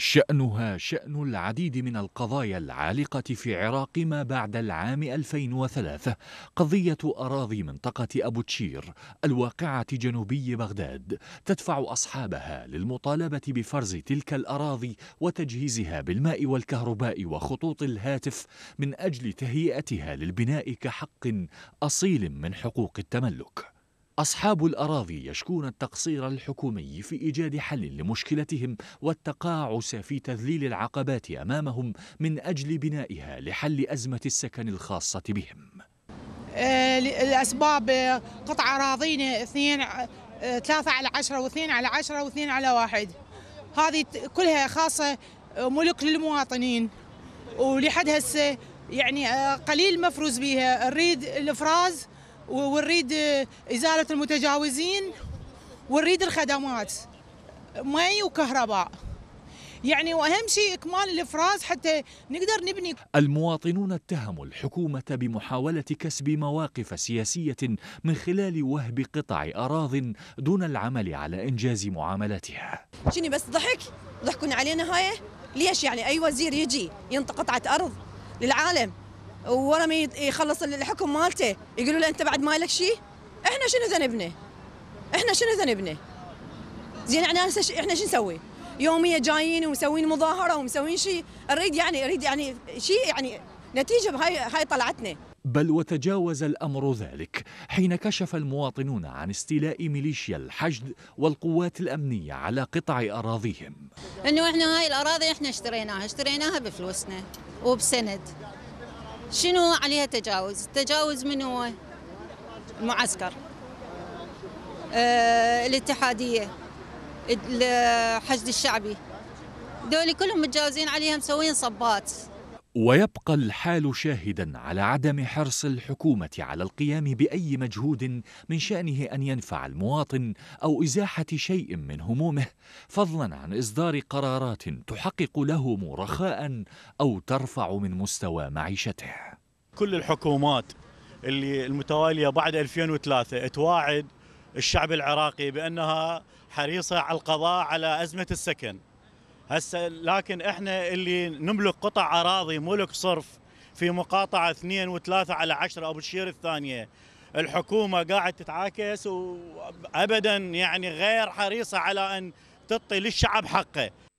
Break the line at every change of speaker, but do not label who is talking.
شأنها شأن العديد من القضايا العالقة في عراق ما بعد العام 2003 قضية أراضي منطقة أبو تشير الواقعة جنوبي بغداد تدفع أصحابها للمطالبة بفرز تلك الأراضي وتجهيزها بالماء والكهرباء وخطوط الهاتف من أجل تهيئتها للبناء كحق أصيل من حقوق التملك أصحاب الأراضي يشكون التقصير الحكومي في إيجاد حل لمشكلتهم والتقاعس في تذليل العقبات أمامهم من أجل بنائها لحل أزمة السكن الخاصة بهم
الأسباب آه، قطع أراضينا اثنين آه، ثلاثة على عشرة واثنين على عشرة واثنين على واحد هذه كلها خاصة آه، ملك للمواطنين ولحد هسه يعني قليل مفروز بها نريد الإفراز ونريد ازاله المتجاوزين ونريد الخدمات مي وكهرباء يعني واهم شيء اكمال الافراز حتى نقدر نبني
المواطنون اتهموا الحكومه بمحاوله كسب مواقف سياسيه من خلال وهب قطع اراض دون العمل على انجاز معاملتها
شنو بس ضحك ضحكون علينا هاي ليش يعني اي وزير يجي ينطق قطعه ارض للعالم ورا يخلص الحكم مالته يقولوا له انت بعد ما لك شيء احنا شنو ذنبنا؟ احنا شنو ذنبنا؟ زين يعني احنا شو نسوي؟ يوميه جايين ومسوين مظاهره ومسوين شيء اريد يعني اريد يعني شيء يعني نتيجه بهاي هاي طلعتنا
بل وتجاوز الامر ذلك حين كشف المواطنون عن استيلاء ميليشيا الحشد والقوات الامنيه على قطع اراضيهم
انه احنا هاي الاراضي احنا اشتريناها اشتريناها بفلوسنا وبسند شنو عليها تجاوز التجاوز من هو المعسكر آه الاتحادية الحشد الشعبي دولي كلهم متجاوزين عليها مسوين صبات
ويبقى الحال شاهدا على عدم حرص الحكومه على القيام باي مجهود من شانه ان ينفع المواطن او ازاحه شيء من همومه فضلا عن اصدار قرارات تحقق له رخاء او ترفع من مستوى معيشته
كل الحكومات اللي المتواليه بعد 2003 تواعد الشعب العراقي بانها حريصه على القضاء على ازمه السكن هسه لكن احنا اللي نملك قطع اراضي ملك صرف في مقاطعه اثنين وثلاثه على عشرة ابو الشير الثانيه الحكومه قاعد تتعاكس وابدا يعني غير حريصه على ان تعطي للشعب حقه